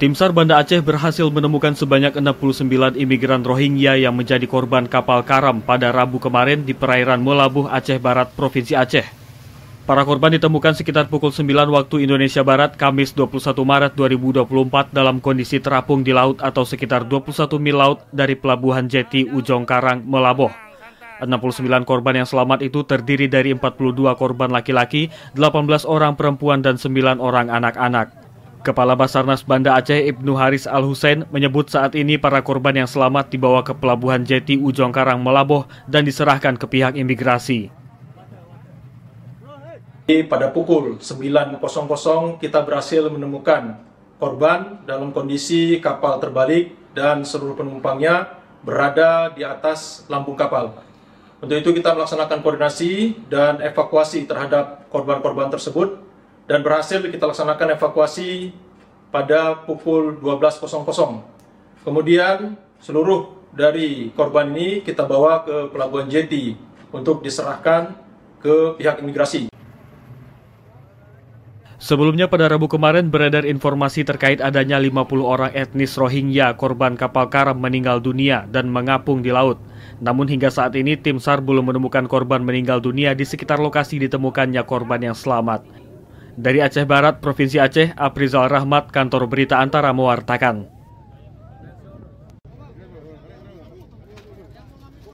Tim SAR Banda Aceh berhasil menemukan sebanyak 69 imigran Rohingya yang menjadi korban kapal karam pada Rabu kemarin di perairan Melabuh Aceh Barat, Provinsi Aceh. Para korban ditemukan sekitar pukul 9 waktu Indonesia Barat, Kamis 21 Maret 2024 dalam kondisi terapung di laut atau sekitar 21 mil laut dari Pelabuhan Jeti Ujong Karang, Melabuh. 69 korban yang selamat itu terdiri dari 42 korban laki-laki, 18 orang perempuan dan 9 orang anak-anak. Kepala Basarnas Banda Aceh Ibnu Haris Al Husain menyebut saat ini para korban yang selamat dibawa ke pelabuhan Jeti Ujung Karang Melaboh dan diserahkan ke pihak imigrasi. Pada pukul 9.00 kita berhasil menemukan korban dalam kondisi kapal terbalik dan seluruh penumpangnya berada di atas lambung kapal. Untuk itu kita melaksanakan koordinasi dan evakuasi terhadap korban-korban tersebut dan berhasil kita laksanakan evakuasi pada pukul 12.00. Kemudian seluruh dari korban ini kita bawa ke Pelabuhan Jeti untuk diserahkan ke pihak imigrasi. Sebelumnya pada Rabu kemarin beredar informasi terkait adanya 50 orang etnis Rohingya korban kapal karam meninggal dunia dan mengapung di laut. Namun hingga saat ini tim SAR belum menemukan korban meninggal dunia di sekitar lokasi ditemukannya korban yang selamat. Dari Aceh Barat, Provinsi Aceh, Aprizal Rahmat, Kantor Berita Antara mewartakan.